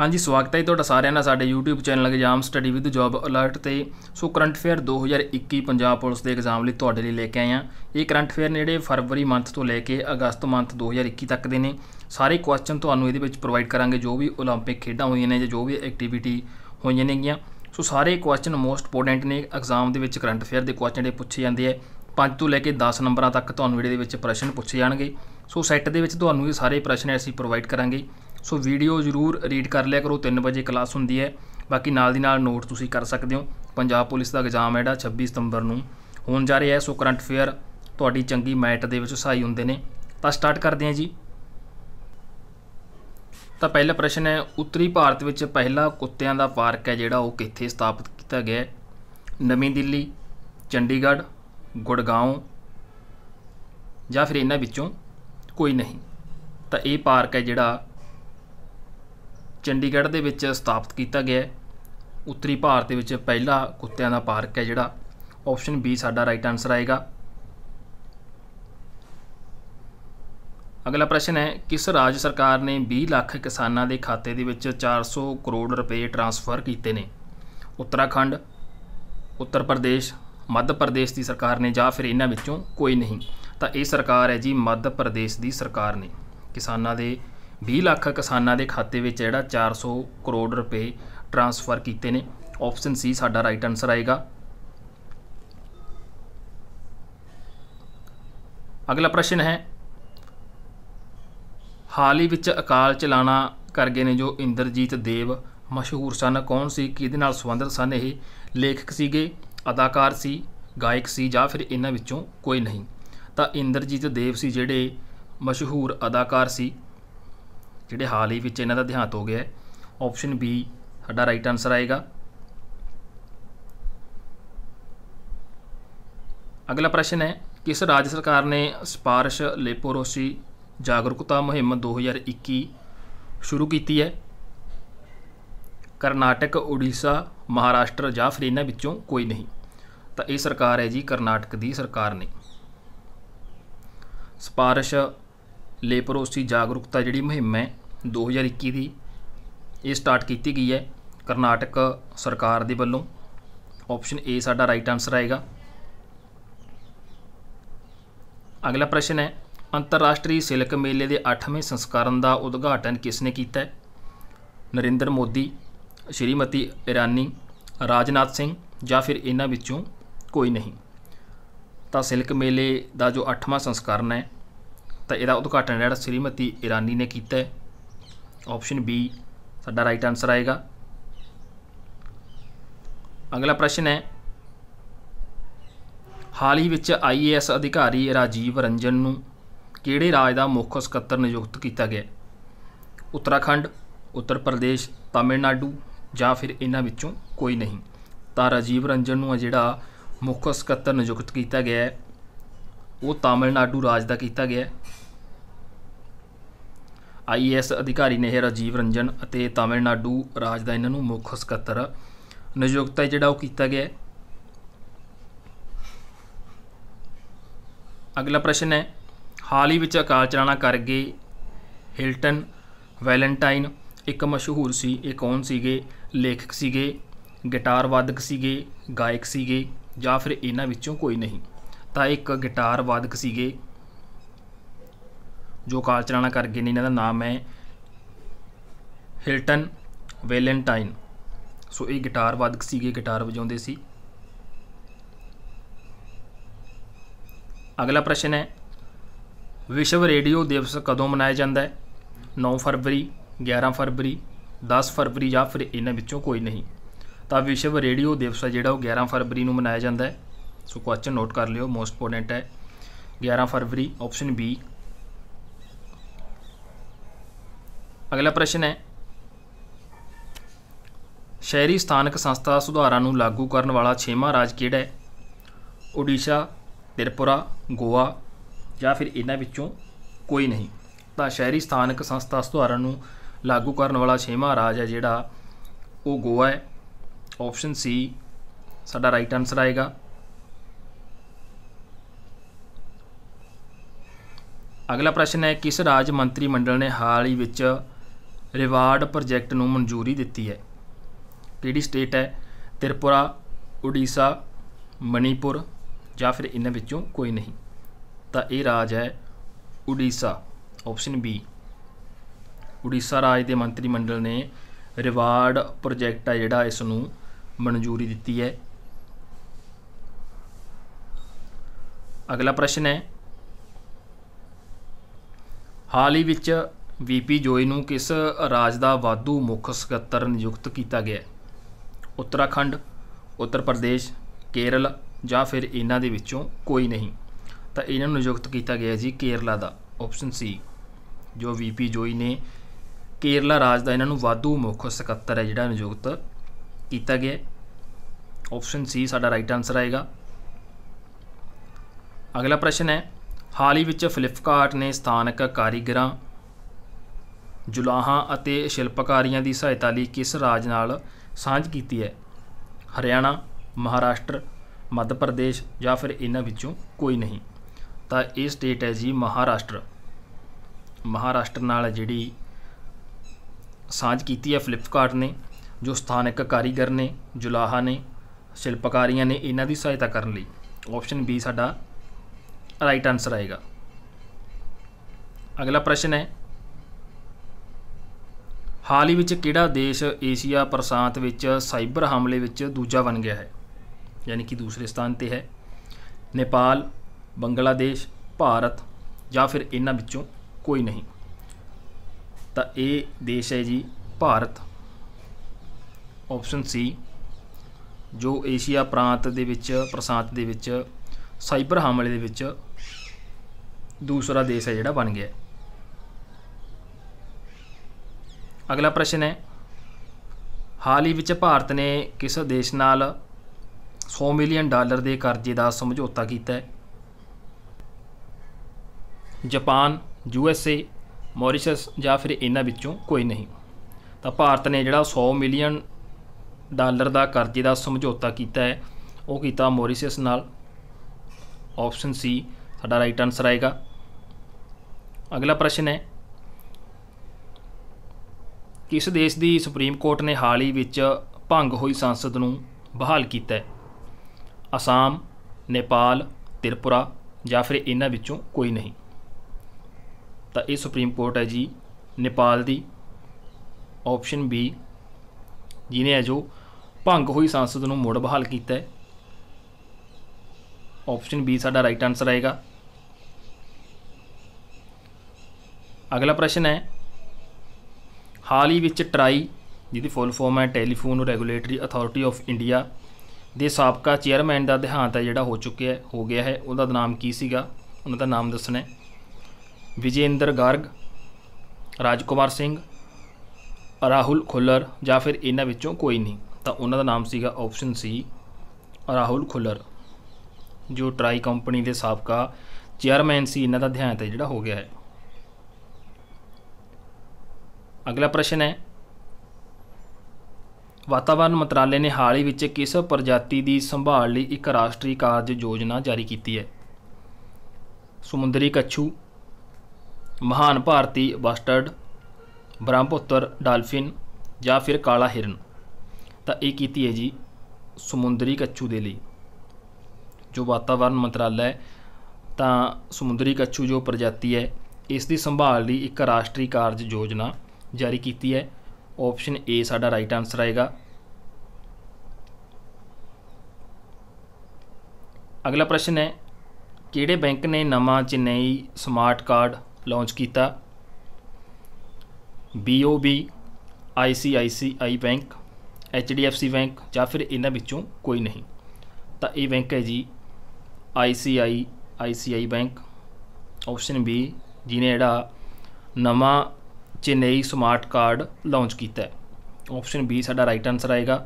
ਹਾਂਜੀ ਸਵਾਗਤ ਹੈ ਤੁਹਾਡਾ ਸਾਰਿਆਂ ਦਾ ਸਾਡੇ YouTube channel exam study with job alert ਤੇ so current affair 2021 Punjab police ਦੇ ਐਗਜ਼ਾਮ ਲਈ ਤੁਹਾਡੇ ਲਈ ਲੈ ਕੇ ਆਏ ਆ ਇਹ ਕਰੰਟ ਅਫੇਅਰ ਨੇ ਜਿਹੜੇ ਫਰਵਰੀ ਮੰਥ ਤੋਂ ਲੈ ਕੇ ਅਗਸਤ ਮੰਥ 2021 ਤੱਕ ਦੇ ਨੇ ਸਾਰੇ ਕੁਐਸਚਨ ਤੁਹਾਨੂੰ ਇਹਦੇ ਵਿੱਚ ਪ੍ਰੋਵਾਈਡ ਕਰਾਂਗੇ ਜੋ ਵੀ 올림픽 ਖੇਡਾਂ ਹੋਈਆਂ ਨੇ ਜਾਂ ਜੋ ਵੀ ਐਕਟੀਵਿਟੀ ਹੋਈਆਂ ਨੇਗੀਆਂ ਸੋ ਸਾਰੇ ਕੁਐਸਚਨ ਮੋਸਟ ਇੰਪੋਰਟੈਂਟ ਨੇ ਐਗਜ਼ਾਮ ਦੇ ਵਿੱਚ ਕਰੰਟ ਅਫੇਅਰ ਦੇ ਕੁਐਸਚਨ ਜਿਹੜੇ ਪੁੱਛੇ ਜਾਂਦੇ ਆ 5 ਤੋਂ ਲੈ ਕੇ 10 ਨੰਬਰਾਂ ਤੱਕ ਤੁਹਾਨੂੰ ਇਹਦੇ ਵਿੱਚ ਪ੍ਰਸ਼ਨ ਪੁੱਛੇ ਜਾਣਗੇ ਸੋ ਸੈੱਟ ਦੇ ਵਿੱਚ ਤੁਹਾਨੂੰ ਇਹ ਸਾਰੇ ਪ੍ਰਸ਼ਨ ਅਸੀਂ ਪ੍ਰੋਵਾਈਡ ਕਰਾਂਗੇ ਸੋ ਵੀਡੀਓ ਜ਼ਰੂਰ ਰੀਡ ਕਰ ਲਿਆ ਕਰੋ 3 ਵਜੇ ਕਲਾਸ ਹੁੰਦੀ ਹੈ ਬਾਕੀ ਨਾਲ ਦੀ ਨਾਲ ਨੋਟ ਤੁਸੀਂ ਕਰ ਸਕਦੇ ਹੋ ਪੰਜਾਬ ਪੁਲਿਸ ਦਾ ਐਗਜ਼ਾਮ ਹੈ ਜਿਹੜਾ 26 ਸਤੰਬਰ ਨੂੰ ਹੋਣ ਜਾ ਰਿਹਾ ਹੈ ਸੋ ਕਰੰਟ ਅਫੇਅਰ ਤੁਹਾਡੀ ਚੰਗੀ ਮੈਟ ਦੇ ਵਿੱਚ ਸਹਾਈ ਹੁੰਦੇ ਨੇ ਤਾਂ ਸਟਾਰਟ ਕਰਦੇ ਹਾਂ ਜੀ ਤਾਂ ਪਹਿਲਾ ਪ੍ਰਸ਼ਨ ਹੈ ਉੱਤਰੀ ਭਾਰਤ ਵਿੱਚ ਪਹਿਲਾ ਕੁੱਤਿਆਂ ਦਾ ਪਾਰਕ ਹੈ ਜਿਹੜਾ ਉਹ ਕਿੱਥੇ ਸਥਾਪਿਤ ਕੀਤਾ ਗਿਆ ਨਵੀਂ ਦਿੱਲੀ ਚੰਡੀਗੜ੍ਹ ਗੁੜਗਾਉਂ ਜਾਂ ਫਿਰ ਇਹਨਾਂ ਵਿੱਚੋਂ ਕੋਈ ਨਹੀਂ ਤਾਂ ਇਹ ਪਾਰਕ ਹੈ ਜਿਹੜਾ ਚੰਡੀਗੜ੍ਹ ਦੇ ਵਿੱਚ ਸਥਾਪਿਤ ਕੀਤਾ ਗਿਆ ਹੈ ਉੱਤਰੀ ਭਾਰਤ ਦੇ ਵਿੱਚ ਪਹਿਲਾ ਕੁੱਤਿਆਂ ਦਾ ਪਾਰਕ ਹੈ ਜਿਹੜਾ ਆਪਸ਼ਨ ਬੀ ਸਾਡਾ ਰਾਈਟ ਆਨਸਰ ਆਏਗਾ ਅਗਲਾ ਪ੍ਰਸ਼ਨ ਹੈ ਕਿਸ ਰਾਜ ਸਰਕਾਰ ਨੇ 20 ਲੱਖ ਕਿਸਾਨਾਂ ਦੇ ਖਾਤੇ ਦੇ ਵਿੱਚ 400 ਕਰੋੜ ਰੁਪਏ ਟ੍ਰਾਂਸਫਰ ਕੀਤੇ ਨੇ ਉੱਤਰਾਖੰਡ ਉੱਤਰ ਪ੍ਰਦੇਸ਼ ਮੱਧ ਪ੍ਰਦੇਸ਼ ਦੀ ਸਰਕਾਰ ਨੇ ਜਾਂ ਫਿਰ ਇਹਨਾਂ ਵਿੱਚੋਂ ਕੋਈ ਨਹੀਂ ਤਾਂ ਇਹ ਸਰਕਾਰ ਹੈ ਜੀ ਮੱਧ ਪ੍ਰਦੇਸ਼ ਦੀ ਸਰਕਾਰ ਨੇ ਕਿਸਾਨਾਂ ਦੇ 20 ਲੱਖ ਕਿਸਾਨਾਂ ਦੇ ਖਾਤੇ ਵਿੱਚ ਜਿਹੜਾ 400 ਕਰੋੜ ਰੁਪਏ ਟ੍ਰਾਂਸਫਰ ਕੀਤੇ ਨੇ ਆਪਸ਼ਨ ਸੀ ਸਾਡਾ ਰਾਈਟ ਆਨਸਰ ਆਏਗਾ ਅਗਲਾ ਪ੍ਰਸ਼ਨ ਹੈ ਹਾਲ ਹੀ ਵਿੱਚ ਅਕਾਲ ਚਲਾਣਾ ਕਰ ਗਏ ਨੇ ਜੋ ਇੰਦਰਜੀਤ ਦੇਵ ਮਸ਼ਹੂਰ ਸਨ ਕੌਣ ਸੀ ਕਿਹਦੇ ਨਾਲ ਸੰਬੰਧਿਤ ਸਨ ਇਹ ਲੇਖਕ ਸੀਗੇ ਅਦਾਕਾਰ ਸੀ ਗਾਇਕ ਸੀ ਜਾਂ ਫਿਰ ਇਹਨਾਂ ਵਿੱਚੋਂ ਕੋਈ ਨਹੀਂ ਤਾਂ ਇੰਦਰਜੀਤ ਦੇਵ ਸੀ ਜਿਹੜੇ ਮਸ਼ਹੂਰ ਅਦਾਕਾਰ ਸੀ ਜਿਹੜੇ ਹਾਲ ਹੀ ਵਿੱਚ ਇਹਨਾਂ ਦਾ ਦਿਹਾਂਤ ਹੋ ਗਿਆ ਹੈ ਆਪਸ਼ਨ ਬੀ ਸਾਡਾ ਰਾਈਟ ਆਨਸਰ ਆਏਗਾ ਅਗਲਾ ਪ੍ਰਸ਼ਨ ਹੈ ਕਿਸ ਰਾਜ ਸਰਕਾਰ ਨੇ ਸਪਾਰਸ਼ ਲੇਪੋਰੋਸੀ ਜਾਗਰੂਕਤਾ ਮੁਹਿੰਮ 2021 ਸ਼ੁਰੂ ਕੀਤੀ ਹੈ ਕਰਨਾਟਕ ਉੜੀਸਾ ਮਹਾਰਾਸ਼ਟਰ ਜਾਂ ਫਿਰ ਇਹਨਾਂ ਵਿੱਚੋਂ ਕੋਈ ਨਹੀਂ ਤਾਂ ਇਹ ਸਰਕਾਰ ਹੈ ਜੀ ਕਰਨਾਟਕ ਦੀ ਸਰਕਾਰ ਨੇ ਸਪਾਰਸ਼ ਲੇਪਰੋਸੀ ਜਾਗਰੂਕਤਾ ਜਿਹੜੀ ਮੁਹਿੰਮ ਹੈ 2021 ਦੀ ਇਹ ਸਟਾਰਟ ਕੀਤੀ ਗਈ ਹੈ ਕਰਨਾਟਕ ਸਰਕਾਰ ਦੇ ਵੱਲੋਂ ਆਪਸ਼ਨ A ਸਾਡਾ ਰਾਈਟ ਆਨਸਰ ਆਏਗਾ ਅਗਲਾ ਪ੍ਰਸ਼ਨ ਹੈ ਅੰਤਰਰਾਸ਼ਟਰੀ ਸਿਲਕ ਮੇਲੇ ਦੇ 8ਵੇਂ ਸੰਸਕਰਨ ਦਾ ਉਦਘਾਟਨ ਕਿਸ ਨੇ ਕੀਤਾ ਹੈ ਨਰਿੰਦਰ ਮੋਦੀ ਸ਼੍ਰੀਮਤੀ ਇਰਾਨੀ ਰਾਜਨਾਥ ਸਿੰਘ ਜਾਂ ਫਿਰ ਇਹਨਾਂ ਵਿੱਚੋਂ ਕੋਈ ਨਹੀਂ ਤਾਂ ਸਿਲਕ ਮੇਲੇ ਦਾ ਜੋ 8ਵਾਂ ਸੰਸਕਰਨ ਹੈ ਤਾਂ ਇਹਦਾ ਉਦਘਾਟਨ ਜਿਹੜਾ ਸ੍ਰੀਮਤੀ ਇਰਾਨੀ ਨੇ ਕੀਤਾ ਹੈ ਆਪਸ਼ਨ ਬੀ ਸਾਡਾ ਰਾਈਟ ਆਨਸਰ ਆਏਗਾ ਅਗਲਾ ਪ੍ਰਸ਼ਨ ਹੈ ਹਾਲ ਹੀ ਵਿੱਚ ਆਈਏਐਸ ਅਧਿਕਾਰੀ ਰਾਜੀਵ ਰੰਜਨ ਨੂੰ ਕਿਹੜੇ ਰਾਜ ਦਾ ਮੁੱਖ ਸਕੱਤਰ ਨਿਯੁਕਤ ਕੀਤਾ ਗਿਆ ਉੱਤਰਾਖੰਡ ਉੱਤਰ ਪ੍ਰਦੇਸ਼ ਤਾਮਿਲਨਾਡੂ ਜਾਂ ਫਿਰ ਇਹਨਾਂ ਵਿੱਚੋਂ ਕੋਈ ਨਹੀਂ ਤਾਂ ਰਾਜੀਵ ਰੰਜਨ ਨੂੰ ਜਿਹੜਾ ਮੁੱਖ ਸਕੱਤਰ ਨਿਯੁਕਤ ਕੀਤਾ ਗਿਆ ਹੈ ਉਹ ਤਾਮਿਲਨਾਡੂ ਰਾਜ ਦਾ ਕੀਤਾ ਗਿਆ ਆਈਏਐਸ ਅਧਿਕਾਰੀ ਨੇ ਇਹ ਰਾਜੀਵ ਰੰਜਨ ਅਤੇ ਤਾਮਿਲਨਾਡੂ ਰਾਜ ਦਾ ਇਹਨਾਂ ਨੂੰ ਮੁੱਖ ਸਕੱਤਰ ਨਿਯੁਕਤ ਹੈ ਜਿਹੜਾ ਉਹ ਕੀਤਾ ਗਿਆ ਹੈ ਅਗਲਾ ਪ੍ਰਸ਼ਨ ਹੈ ਹਾਲ ਹੀ ਵਿੱਚ ਅਕਾਲ ਚਲਾਣਾ ਕਰ ਗਏ ਹਿਲਟਨ ਵੈਲੈਂਟਾਈਨ ਇੱਕ ਮਸ਼ਹੂਰ ਸੀ ਇਹ ਕੌਣ ਸੀਗੇ ਲੇਖਕ ਸੀਗੇ ਗਿਟਾਰ ਵਾਦਕ ਸੀਗੇ ਗਾਇਕ ਸੀਗੇ ਜਾਂ ਫਿਰ ਇਹਨਾਂ ਵਿੱਚੋਂ ਕੋਈ ਨਹੀਂ ਤਾਂ ਇੱਕ ਗਿਟਾਰ ਵਾਦਕ ਸੀਗੇ ਜੋ ਕਾਰ ਚਲਾਣਾ ਕਰ ਗਏ ਨੇ ਇਹਨਾਂ ਦਾ ਨਾਮ ਹੈ ਹਿਲਟਨ ਵੈਲੈਂਟਾਈਨ ਸੋ ਇਹ ਗਿਟਾਰ ਵਾਦਕ ਸੀਗੇ ਗਿਟਾਰ ਵਜਾਉਂਦੇ ਸੀ ਅਗਲਾ ਪ੍ਰਸ਼ਨ ਹੈ ਵਿਸ਼ਵ ਰੇਡੀਓ ਦਿਵਸ ਕਦੋਂ ਮਨਾਇਆ ਜਾਂਦਾ ਹੈ 9 ਫਰਵਰੀ 11 ਫਰਵਰੀ 10 ਫਰਵਰੀ ਜਾਂ ਫਿਰ ਇਹਨਾਂ ਵਿੱਚੋਂ ਕੋਈ ਨਹੀਂ ਤਾਂ ਵਿਸ਼ਵ ਰੇਡੀਓ ਦਿਵਸ ਹੈ ਜਿਹੜਾ ਉਹ 11 ਫਰਵਰੀ ਨੂੰ ਮਨਾਇਆ ਜਾਂਦਾ ਹੈ ਸੋ ਕੁਐਸਚਨ ਨੋਟ ਕਰ ਲਿਓ ਮੋਸਟ ਇੰਪੋਰਟੈਂਟ ਹੈ 11 ਫਰਵਰੀ ਆਪਸ਼ਨ ਬੀ ਅਗਲਾ ਪ੍ਰਸ਼ਨ ਹੈ ਸ਼ਹਿਰੀ ਸਥਾਨਕ ਸੰਸਥਾ ਸੁਧਾਰਾਂ ਨੂੰ ਲਾਗੂ ਕਰਨ ਵਾਲਾ 6ਵਾਂ ਰਾਜ ਕਿਹੜਾ ਹੈ ਓਡੀਸ਼ਾ ਤ੍ਰਿਪੁਰਾ ਗੋਆ ਜਾਂ ਫਿਰ ਇਹਨਾਂ ਵਿੱਚੋਂ ਕੋਈ ਨਹੀਂ ਤਾਂ ਸ਼ਹਿਰੀ ਸਥਾਨਕ ਸੰਸਥਾ ਸੁਧਾਰਾਂ ਨੂੰ ਲਾਗੂ ਕਰਨ ਵਾਲਾ 6ਵਾਂ ਰਾਜ ਹੈ ਜਿਹੜਾ ਉਹ ਗੋਆ ਹੈ ਆਪਸ਼ਨ ਸੀ ਸਾਡਾ ਰਾਈਟ ਆਨਸਰ ਆਏਗਾ ਅਗਲਾ ਪ੍ਰਸ਼ਨ ਹੈ ਕਿਸ ਰਾਜ ਮੰਤਰੀ ਮੰਡਲ ਨੇ ਹਾਲ ਹੀ ਵਿੱਚ ਰਿਵਾਰਡ ਪ੍ਰੋਜੈਕਟ ਨੂੰ ਮਨਜ਼ੂਰੀ ਦਿੱਤੀ ਹੈ ਕਿਹੜੀ ਸਟੇਟ ਹੈ ਤ੍ਰਿਪੁਰਾ ਉੜੀਸਾ ਮਨੀਪੁਰ ਜਾਂ ਫਿਰ ਇਹਨਾਂ ਵਿੱਚੋਂ ਕੋਈ ਨਹੀਂ ਤਾਂ ਇਹ ਰਾਜ ਹੈ ਉੜੀਸਾ ਆਪਸ਼ਨ ਬੀ ਉੜੀਸਾ ਰਾਜ ਦੇ ਮੰਤਰੀ ਮੰਡਲ ਨੇ ਰਿਵਾਰਡ ਪ੍ਰੋਜੈਕਟ ਹੈ ਜਿਹੜਾ ਇਸ ਨੂੰ ਮਨਜ਼ੂਰੀ ਦਿੱਤੀ ਹੈ ਅਗਲਾ ਪ੍ਰਸ਼ਨ ਹੈ ਹਾਲ ਹੀ ਵਿੱਚ ਵੀਪੀ ਜੋਈ ਨੂੰ ਕਿਸ ਰਾਜ ਦਾ ਵਾਧੂ ਮੁੱਖ ਸਕੱਤਰ ਨਿਯੁਕਤ ਕੀਤਾ ਗਿਆ ਹੈ ਉੱਤਰਾਖੰਡ ਉੱਤਰ ਪ੍ਰਦੇਸ਼ ਕੇਰਲ ਜਾਂ ਫਿਰ ਇਹਨਾਂ ਦੇ ਵਿੱਚੋਂ ਕੋਈ ਨਹੀਂ ਤਾਂ ਇਹਨਾਂ ਨੂੰ ਨਿਯੁਕਤ ਕੀਤਾ ਗਿਆ ਜੀ ਕੇਰਲਾ ਦਾ ਆਪਸ਼ਨ ਸੀ ਜੋ ਵੀਪੀ ਜੋਈ ਨੇ ਕੇਰਲਾ ਰਾਜ ਦਾ ਇਹਨਾਂ ਨੂੰ ਵਾਧੂ ਮੁੱਖ ਸਕੱਤਰ ਹੈ ਜਿਹੜਾ ਨਿਯੁਕਤ ਕੀਤਾ ਗਿਆ ਆਪਸ਼ਨ ਸੀ ਸਾਡਾ ਰਾਈਟ ਆਨਸਰ ਆਏਗਾ ਅਗਲਾ ਪ੍ਰਸ਼ਨ ਹੈ ਹਾਲ ਹੀ ਵਿੱਚ ਫਲਿੱਪਕਾਰਟ ਨੇ ਸਥਾਨਕ ਕਾਰੀਗਰਾਂ ਜੁਲਾਹਾਂ ਅਤੇ ਸ਼ਿਲਪਕਾਰੀਆਂ ਦੀ ਸਹਾਇਤਾ ਲਈ ਕਿਸ ਰਾਜ ਨਾਲ ਸਾਂਝ ਕੀਤੀ ਹੈ ਹਰਿਆਣਾ ਮਹਾਰਾਸ਼ਟਰ ਮੱਧ ਪ੍ਰਦੇਸ਼ ਜਾਂ ਫਿਰ ਇਹਨਾਂ ਵਿੱਚੋਂ ਕੋਈ ਨਹੀਂ ਤਾਂ ਇਹ ਸਟੇਟ ਹੈ ਜੀ ਮਹਾਰਾਸ਼ਟਰ ਮਹਾਰਾਸ਼ਟਰ ਨਾਲ ਜਿਹੜੀ ਸਾਂਝ ਕੀਤੀ ਹੈ ਫਲਿੱਪਕਾਰਟ ਨੇ ਜੋ ਸਥਾਨਕ ਕਾਰੀਗਰ ਨੇ ਜੁਲਾਹਾ ਨੇ ਸ਼ਿਲਪਕਾਰੀਆਂ ਨੇ ਇਹਨਾਂ ਦੀ ਸਹਾਇਤਾ ਕਰਨ ਲਈ ਆਪਸ਼ਨ ਬੀ ਸਾਡਾ ਰਾਈਟ ਆਨਸਰ ਆਏਗਾ ਅਗਲਾ ਪ੍ਰਸ਼ਨ ਹੈ ਹਾਲ ਹੀ ਵਿੱਚ ਕਿਹੜਾ ਦੇਸ਼ ਏਸ਼ੀਆ ਪ੍ਰਸ਼ਾਂਤ ਵਿੱਚ ਸਾਈਬਰ ਹਮਲੇ ਵਿੱਚ ਦੂਜਾ ਬਣ ਗਿਆ ਹੈ ਯਾਨੀ ਕਿ ਦੂਸਰੇ ਸਥਾਨ ਤੇ ਹੈ ਨੇਪਾਲ ਬੰਗਲਾਦੇਸ਼ ਭਾਰਤ ਜਾਂ ਫਿਰ ਇਹਨਾਂ ਵਿੱਚੋਂ ਕੋਈ ਨਹੀਂ ਤਾਂ ਇਹ ਦੇਸ਼ ਹੈ ਜੀ ਭਾਰਤ ਆਪਸ਼ਨ ਸੀ ਜੋ ਏਸ਼ੀਆ ਪ੍ਰਾਂਤ ਦੇ ਵਿੱਚ ਪ੍ਰਸ਼ਾਂਤ ਦੇ ਵਿੱਚ ਸਾਈਬਰ ਹਮਲੇ ਦੇ ਵਿੱਚ ਦੂਸਰਾ ਦੇਸ਼ ਹੈ ਜਿਹੜਾ ਬਣ ਗਿਆ ਅਗਲਾ ਪ੍ਰਸ਼ਨ ਹੈ ਹਾਲ ਹੀ ਵਿੱਚ ਭਾਰਤ ਨੇ ਕਿਸ ਦੇਸ਼ ਨਾਲ 100 ਮਿਲੀਅਨ ਡਾਲਰ ਦੇ ਕਰਜ਼ੇ ਦਾ ਸਮਝੌਤਾ ਕੀਤਾ ਹੈ Japan U S A Mauritius ਜਾਂ ਫਿਰ ਇਹਨਾਂ ਵਿੱਚੋਂ ਕੋਈ ਨਹੀਂ ਤਾਂ ਭਾਰਤ ਨੇ ਜਿਹੜਾ 100 ਮਿਲੀਅਨ ਡਾਲਰ ਦਾ ਕਰਜ਼ੇ ਦਾ ਸਮਝੌਤਾ ਕੀਤਾ ਹੈ ਉਹ ਕੀਤਾ ਮੌਰੀਸ਼ਸ ਨਾਲ ਆਪਸ਼ਨ ਸੀ ਸਾਡਾ ਰਾਈਟ ਆਨਸਰ ਆਏਗਾ ਅਗਲਾ ਪ੍ਰਸ਼ਨ ਹੈ ਕਿਸ ਦੇਸ਼ ਦੀ ਸੁਪਰੀਮ ਕੋਰਟ ਨੇ ਹਾਲ ਹੀ ਵਿੱਚ ਭੰਗ ਹੋਈ ਸੰਸਦ ਨੂੰ ਬਹਾਲ ਕੀਤਾ ਹੈ ਅਸਾਮ ਨੇਪਾਲ ਤ੍ਰਿਪੁਰਾ ਜਾਂ ਫਿਰ ਇਹਨਾਂ ਵਿੱਚੋਂ ਕੋਈ ਨਹੀਂ ਤਾਂ ਇਹ ਸੁਪਰੀਮ ਕੋਰਟ ਹੈ ਜੀ ਨੇਪਾਲ ਦੀ ਆਪਸ਼ਨ ਬੀ ਜਿਹਨੇ ਹੈ ਜੋ ਭੰਗ ਹੋਈ ਸੰਸਦ ਨੂੰ ਮੁੜ ਬਹਾਲ ਕੀਤਾ ਹੈ ਆਪਸ਼ਨ ਬੀ ਸਾਡਾ ਰਾਈਟ ਆਨਸਰ ਆਏਗਾ ਅਗਲਾ ਪ੍ਰਸ਼ਨ ਹੈ ਹਾਲ ਹੀ ਵਿੱਚ ਟਰਾਈ ਜਿਹਦੀ ਫੁੱਲ ਫਾਰਮ ਹੈ telephone regulatory authority of India ਦੇ ਸਾਬਕਾ ਚੇਅਰਮੈਨ ਦਾ ਦਿਹਾਂਤ ਹੈ ਜਿਹੜਾ ਹੋ ਚੁੱਕਿਆ ਹੈ ਹੋ ਗਿਆ ਹੈ ਉਹਦਾ ਨਾਮ ਕੀ ਸੀਗਾ ਉਹਨਾਂ ਦਾ ਨਾਮ ਦੱਸਣਾ ਹੈ ਵਿਜੇਂਦਰ ਗਾਰਗ ਰਾਜਕੁਮਾਰ ਸਿੰਘ ਰਾਹੁਲ ਖੁੱਲਰ ਜਾਂ ਫਿਰ ਇਹਨਾਂ ਵਿੱਚੋਂ ਕੋਈ ਨਹੀਂ ਤਾਂ ਉਹਨਾਂ ਦਾ ਨਾਮ ਸੀਗਾ ਆਪਸ਼ਨ ਸੀ ਰਾਹੁਲ ਖੁੱਲਰ ਜੋ ਟਰਾਈ ਕੰਪਨੀ ਦੇ ਸਾਬਕਾ ਚੇਅਰਮੈਨ ਸੀ ਇਹਨਾਂ ਦਾ ਦਿਹਾਂਤ ਹੈ ਜਿਹੜਾ ਹੋ ਗਿਆ ਹੈ ਅਗਲਾ ਪ੍ਰਸ਼ਨ ਹੈ ਵਾਤਾਵਰਣ ਮੰਤਰਾਲੇ ਨੇ ਹਾਲ ਹੀ ਵਿੱਚ ਕਿਸ ਪ੍ਰਜਾਤੀ ਦੀ ਸੰਭਾਲ ਲਈ ਇੱਕ ਰਾਸ਼ਟਰੀ ਕਾਰਜ ਯੋਜਨਾ ਜਾਰੀ ਕੀਤੀ ਹੈ ਸਮੁੰਦਰੀ ਕੱਛੂ ਮਹਾਨ ਭਾਰਤੀ ਬਸਟਰਡ ਬ੍ਰਹਮਪੁੱਤਰ ਡਾਲਫਿਨ ਜਾਂ ਫਿਰ ਕਾਲਾ ਹਿਰਨ ਤਾਂ ਇਹ ਕੀਤੀ ਹੈ ਜੀ ਸਮੁੰਦਰੀ ਕੱਛੂ ਦੇ ਲਈ ਜੋ ਵਾਤਾਵਰਣ ਮੰਤਰਾਲਾ ਹੈ ਤਾਂ ਸਮੁੰਦਰੀ ਕੱਛੂ ਜੋ ਪ੍ਰਜਾਤੀ ਹੈ ਇਸ ਦੀ ਸੰਭਾਲ ਲਈ ਇੱਕ ਰਾਸ਼ਟਰੀ ਕਾਰਜ ਯੋਜਨਾ ਜਾਰੀ ਕੀਤੀ ਹੈ ਆਪਸ਼ਨ ਏ ਸਾਡਾ ਰਾਈਟ ਆਨਸਰ ਆਏਗਾ ਅਗਲਾ ਪ੍ਰਸ਼ਨ ਹੈ ਕਿਹੜੇ ਬੈਂਕ ਨੇ ਨਵਾਂ ਚੇਨਈ ਸਮਾਰਟ ਕਾਰਡ ਲਾਂਚ ਕੀਤਾ BOB ICICI bank HDFC bank ਜਾਂ ਫਿਰ ਇਹਨਾਂ ਵਿੱਚੋਂ ਕੋਈ ਨਹੀਂ ਤਾਂ ਇਹ ਬੈਂਕ ਹੈ ਜੀ ICICI ਬੈਂਕ ਆਪਸ਼ਨ B ਜਿਹਨੇ ਜਿਹੜਾ ਨਵਾਂ ਚੇਨਈ ਸਮਾਰਟ ਕਾਰਡ ਲਾਂਚ ਕੀਤਾ ਹੈ ਆਪਸ਼ਨ ਬੀ ਸਾਡਾ ਰਾਈਟ ਆਨਸਰ ਆਏਗਾ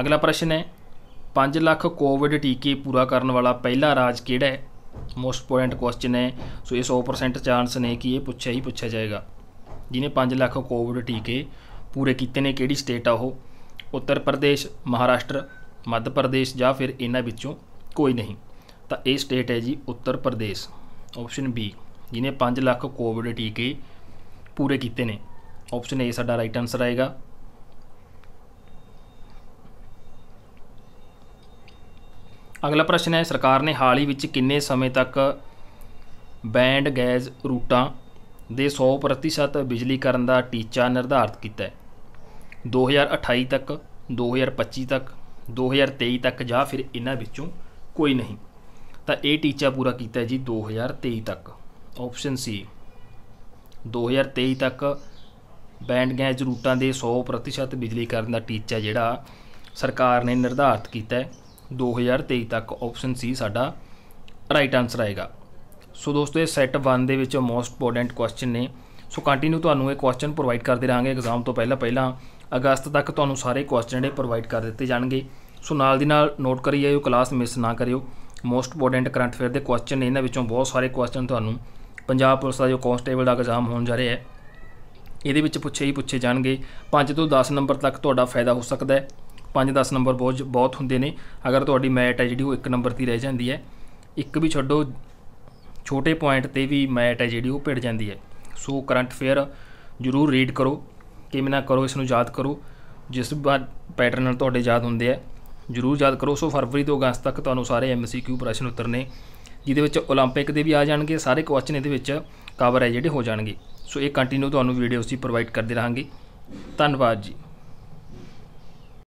ਅਗਲਾ ਪ੍ਰਸ਼ਨ ਹੈ 5 ਲੱਖ ਕੋਵਿਡ ਟੀਕੇ ਪੂਰਾ ਕਰਨ ਵਾਲਾ ਪਹਿਲਾ ਰਾਜ ਕਿਹੜਾ ਹੈ ਮੋਸਟ ਇੰਪੋਰਟੈਂਟ ਕੁਐਸਚਨ ਹੈ ਸੋ ਇਹ 100% ਚਾਂਸ ਨੇ ਕਿ ਇਹ ਪੁੱਛਿਆ ਹੀ ਪੁੱਛਿਆ ਜਾਏਗਾ ਜਿਨੇ 5 ਲੱਖ ਕੋਵਿਡ ਟੀਕੇ ਪੂਰੇ ਕੀਤੇ ਨੇ ਕਿਹੜੀ ਸਟੇਟ ਆ ਉਹ ਉੱਤਰ ਪ੍ਰਦੇਸ਼ ਮਹਾਰਾਸ਼ਟਰ ਮੱਧ ਪ੍ਰਦੇਸ਼ ਜਾਂ ਫਿਰ ਇਹਨਾਂ ਵਿੱਚੋਂ ਕੋਈ ਨਹੀਂ ਤਾਂ ਇਹ ਸਟੇਟ ਹੈ ਜੀ ਉੱਤਰ ਪ੍ਰਦੇਸ਼ ਆਪਸ਼ਨ ਬੀ ਜਿਨੇ 5 ਲੱਖ ਕੋਵਿਡ ਟੀਕੇ ਪੂਰੇ ਕੀਤੇ ਨੇ ਆਪਸ਼ਨ ਏ ਸਾਡਾ ਰਾਈਟ ਆਨਸਰ ਆਏਗਾ ਅਗਲਾ ਪ੍ਰਸ਼ਨ ਹੈ ਸਰਕਾਰ ਨੇ ਹਾਲ ਹੀ ਵਿੱਚ ਕਿੰਨੇ ਸਮੇਂ ਤੱਕ ਬੈਂਡ ਗੈਸ ਰੂਟਾਂ ਦੇ 100% ਬਿਜਲੀ ਕਰਨ ਦਾ ਟੀਚਾ ਨਿਰਧਾਰਿਤ ਕੀਤਾ ਹੈ 2028 ਤੱਕ 2025 ਤੱਕ 2023 ਤੱਕ ਜਾਂ ਫਿਰ ਇਹਨਾਂ ਵਿੱਚੋਂ ਕੋਈ ਨਹੀਂ ਤਾਂ ਇਹ ਟੀਚਾ ਪੂਰਾ ਕੀਤਾ ਜੀ 2023 ਤੱਕ ਆਪਸ਼ਨ ਸੀ 2023 ਤੱਕ ਬੈਂਡ ਗੈਸ ਰੂਟਾਂ ਦੇ 100% ਬਿਜਲੀਕਰਨ ਦਾ ਟੀਚਾ ਜਿਹੜਾ ਸਰਕਾਰ ਨੇ ਨਿਰਧਾਰਤ ਕੀਤਾ ਹੈ 2023 ਤੱਕ ਆਪਸ਼ਨ ਸੀ ਸਾਡਾ ਰਾਈਟ ਆਨਸਰ ਆਏਗਾ ਸੋ ਦੋਸਤੋ ਇਹ ਸੈਟ 1 ਦੇ ਵਿੱਚ ਮੋਸਟ ਇੰਪੋਰਟੈਂਟ ਕੁਐਸਚਨ ਨੇ ਸੋ ਕੰਟੀਨਿਊ ਤੁਹਾਨੂੰ ਇਹ ਕੁਐਸਚਨ ਪ੍ਰੋਵਾਈਡ ਕਰਦੇ ਰਹਾਂਗੇ ਐਗਜ਼ਾਮ ਤੋਂ ਪਹਿਲਾਂ ਪਹਿਲਾਂ ਅਗਸਤ ਤੱਕ ਤੁਹਾਨੂੰ ਸਾਰੇ ਕੁਐਸਚਨ ਜਿਹੜੇ ਪ੍ਰੋਵਾਈਡ ਕਰ ਦਿੱਤੇ ਜਾਣਗੇ ਸੋ ਨਾਲ ਦੀ ਨਾਲ ਨੋਟ ਕਰੀ ਜਾਇਓ ਕਲਾਸ ਮਿਸ ਨਾ ਕਰਿਓ ਮੋਸਟ ਇੰਪੋਰਟੈਂਟ ਕਰੰਟ ਅਫੇਅਰ ਦੇ ਕੁਐਸਚਨ ਨੇ ਇਹਨਾਂ ਵਿੱਚੋਂ ਬਹੁਤ ਸਾਰੇ ਕੁਐਸਚਨ ਤੁਹਾਨੂੰ ਪੰਜਾਬ ਪੁਲਿਸ ਦਾ ਜੋ ਕਾਂਸਟੇਬਲ ਦਾ ਇਗਜ਼ਾਮ ਹੋਣ ਜਾ ਰਿਹਾ ਹੈ ਇਹਦੇ ਵਿੱਚ ਪੁੱਛੇ ਹੀ ਪੁੱਛੇ ਜਾਣਗੇ 5 ਤੋਂ 10 ਨੰਬਰ ਤੱਕ ਤੁਹਾਡਾ ਫਾਇਦਾ ਹੋ ਸਕਦਾ ਹੈ 5-10 ਨੰਬਰ ਬਹੁਤ ਬਹੁਤ ਹੁੰਦੇ ਨੇ ਅਗਰ ਤੁਹਾਡੀ ਮੈਟ ਹੈ ਜਿਹੜੀ ਉਹ 1 ਨੰਬਰ ਦੀ ਰਹਿ ਜਾਂਦੀ ਹੈ ਇੱਕ ਵੀ ਛੱਡੋ ਛੋਟੇ ਪੁਆਇੰਟ ਤੇ ਵੀ ਮੈਟ ਹੈ ਜਿਹੜੀ ਉਹ ਪਿੜ ਜਾਂਦੀ ਹੈ ਸੋ ਕਰੰਟ ਅਫੇਅਰ ਜ਼ਰੂਰ ਰੀਡ ਕਰੋ ਕਿਵੇਂ ਨਾ ਕਰੋ ਇਸ ਨੂੰ ਯਾਦ ਕਰੋ ਜਿਸ ਬਾਅਦ ਪੈਟਰਨ ਨਾਲ ਤੁਹਾਡੇ ਯਾਦ ਹੁੰਦੇ ਆ ਜਰੂਰ ਯਾਦ ਕਰੋ ਸੋ ਫਰਵਰੀ ਤੋਂ ਅਗਸਤ ਤੱਕ ਤੁਹਾਨੂੰ ਸਾਰੇ ਐਮਸੀਕਿਊ ਪ੍ਰਸ਼ਨ ਉੱਤਰ ਨੇ ਜਿਹਦੇ ਵਿੱਚ 올림픽 ਦੇ ਵੀ ਆ ਜਾਣਗੇ ਸਾਰੇ ਕੁਐਸਚਨ ਇਹਦੇ ਵਿੱਚ ਕਵਰ ਹੈ ਜਿਹੜੇ ਹੋ ਜਾਣਗੇ ਸੋ ਇਹ ਕੰਟੀਨਿਊ ਤੁਹਾਨੂੰ ਵੀਡੀਓਸ ਦੀ ਪ੍ਰੋਵਾਈਡ ਕਰਦੇ ਰਹਾਂਗੇ ਧੰਨਵਾਦ ਜੀ